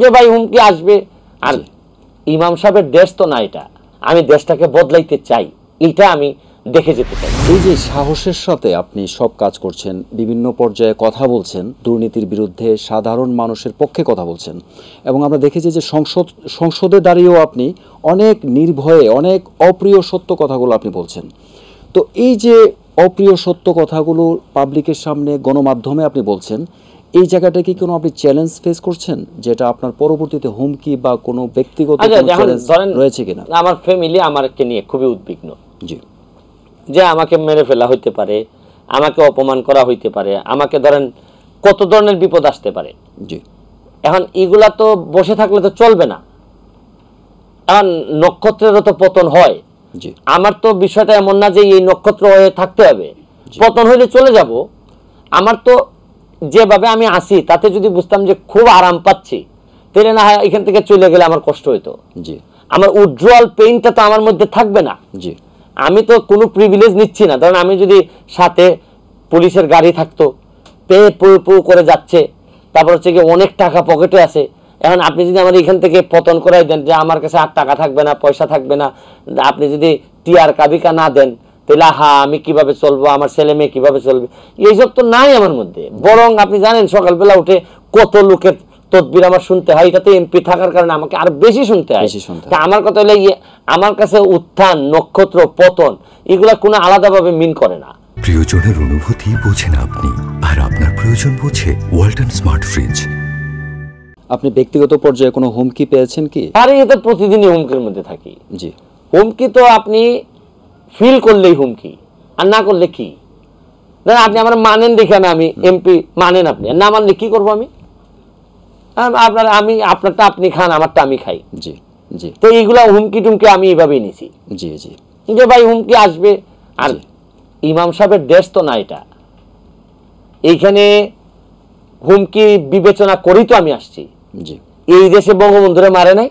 যে ভাই হুমকি আসবে আর ইমাম সাহেবের দেশ তো না এটা আমি দেশটাকে বদলাইতে চাই এটা আমি দেখে যেতে চাই এই যে সাহসের সাথে আপনি সব কাজ করছেন বিভিন্ন পর্যায়ে কথা বলছেন দুর্নীতির বিরুদ্ধে সাধারণ মানুষের পক্ষে কথা বলছেন এবং আমরা দেখেছি যে সংসদ সংসদে দাঁড়িয়েও আপনি অনেক নির্ভয়ে অনেক অপ্রিয় সত্য কথাগুলো আপনি বলছেন তো এই যে অপ্রিয় সত্য কথাগুলো পাবলিকের সামনে গণমাধ্যমে আপনি বলছেন এই জায়গাটা কি কোনো আপনি চ্যালেঞ্জ ফেস করছেন যেটা আপনার পরবর্তীতে হুমকি বা কোনো ব্যক্তিগত আচ্ছা, রয়েছে কিনা আমার ফ্যামিলি আমারকে নিয়ে খুবই উদ্বিগ্ন জি যে আমাকে মেরে ফেলা হইতে পারে আমাকে অপমান করা হইতে পারে আমাকে ধরেন কত ধরনের বিপদ আসতে পারে জি এখন এগুলা তো বসে থাকলে তো চলবে না কারণ নক্ষত্রেরও তো পতন হয় জি আমার তো বিষয়টা এমন না যে এই নক্ষত্র হয়ে থাকতে হবে পতন হইলে চলে যাব আমার তো যেভাবে আমি আসি তাতে যদি বুঝতাম যে খুব আরাম পাচ্ছি তাহলে না হয় এখান থেকে চলে গেলে আমার কষ্ট হইতো জি আমার উজ্জ্বল পেইনটা তো আমার মধ্যে থাকবে না জি আমি তো কোনো প্রিভিলেজ নিচ্ছি না ধরেন আমি যদি সাথে পুলিশের গাড়ি থাকতো পে পু পু করে যাচ্ছে তারপর হচ্ছে কি অনেক টাকা পকেটে আছে এখন আপনি যদি আমার এখান থেকে পতন করাই দেন যে আমার কাছে আর টাকা থাকবে না পয়সা থাকবে না আপনি যদি টিয়ার কাবিকা না দেন তাহলে হা আমি কিভাবে চলবো আমার ছেলে মেয়ে কিভাবে চলবে এইসব তো নাই আমার মধ্যে বরং আপনি জানেন সকালবেলা উঠে কত লোকের তদবির আমার শুনতে হয় এটা তো এমপি থাকার কারণে আমাকে আর বেশি শুনতে হয় আমার কথা হলে ইয়ে, আমার কাছে উত্থান নক্ষত্র পতন এগুলা কোনো আলাদাভাবে মিন করে না প্রিয়জনের অনুভূতি বোঝেন আপনি আর আপনার প্রয়োজন বোঝে ওয়ালটন স্মার্ট ফ্রিজ আপনি ব্যক্তিগত পর্যায়ে কোনো হুমকি পেয়েছেন কি আরে এটা প্রতিদিনই হুমকির মধ্যে থাকি জি হুমকি তো আপনি ফিল করলেই হুমকি আর না করলে কি দাদা আপনি আমার মানেন দেখেন আমি এমপি মানেন আপনি না মানলে কি করবো আমি আপনার আমি আপনারটা আপনি খান আমারটা আমি খাই জি জি তো এইগুলা হুমকি টুমকি আমি এইভাবেই নিছি জি জি যে ভাই হুমকি আসবে আর ইমাম সাহেবের দেশ তো না এটা এইখানে হুমকি বিবেচনা করেই তো আমি আসছি জি এই দেশে বঙ্গবন্ধুরা মারে নাই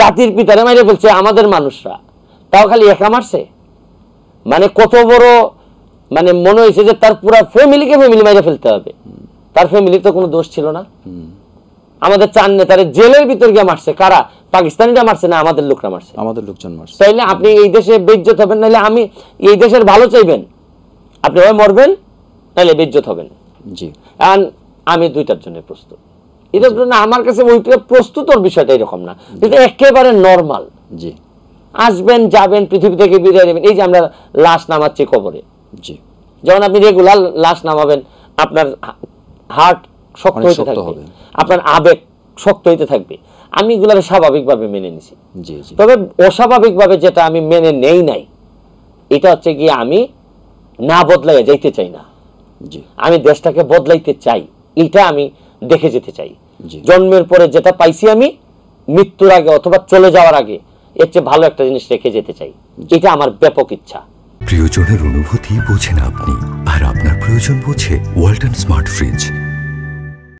জাতির পিতারে মারে ফেলছে আমাদের মানুষরা তাও খালি একা মারছে মানে কত বড় মানে মনে হয়েছে যে তার পুরা ফ্যামিলিকে ফ্যামিলি মাইরে ফেলতে হবে তার ফ্যামিলির তো কোনো দোষ ছিল না আমাদের চার নেতারে জেলের ভিতর গিয়ে মারছে কারা পাকিস্তানিরা মারছে না আমাদের লোকরা মারছে আমাদের লোকজন মারছে তাইলে আপনি এই দেশে বেজ্জত হবেন নাহলে আমি এই দেশের ভালো চাইবেন আপনি ওই মরবেন তাহলে বেজ্জত হবেন জি আর আমি দুইটার জন্য প্রস্তুত এটার জন্য আমার কাছে ওইটা প্রস্তুতর বিষয়টা এরকম না এটা একেবারে নর্মাল জি আসবেন যাবেন পৃথিবী থেকে বিদায় নেবেন এই যে আমরা লাশ নামাচ্ছি কবরে জি যেমন আপনি রেগুলার লাশ নামাবেন আপনার হার্ট শক্ত হইতে থাকবে আপনার আবেগ শক্ত হইতে থাকবে আমি এগুলার স্বাভাবিকভাবে মেনে নিছি তবে অস্বাভাবিকভাবে যেটা আমি মেনে নেই নাই এটা হচ্ছে গিয়ে আমি না বদলাইয়া যাইতে চাই না আমি দেশটাকে বদলাইতে চাই এটা আমি দেখে যেতে চাই জন্মের পরে যেটা পাইছি আমি মৃত্যুর আগে অথবা চলে যাওয়ার আগে এর চেয়ে ভালো একটা জিনিস রেখে যেতে চাই এটা আমার ব্যাপক ইচ্ছা প্রিয়জনের অনুভূতি বোঝেন আপনি আর আপনার প্রয়োজন বোঝে ওয়ালটন স্মার্ট ফ্রিজ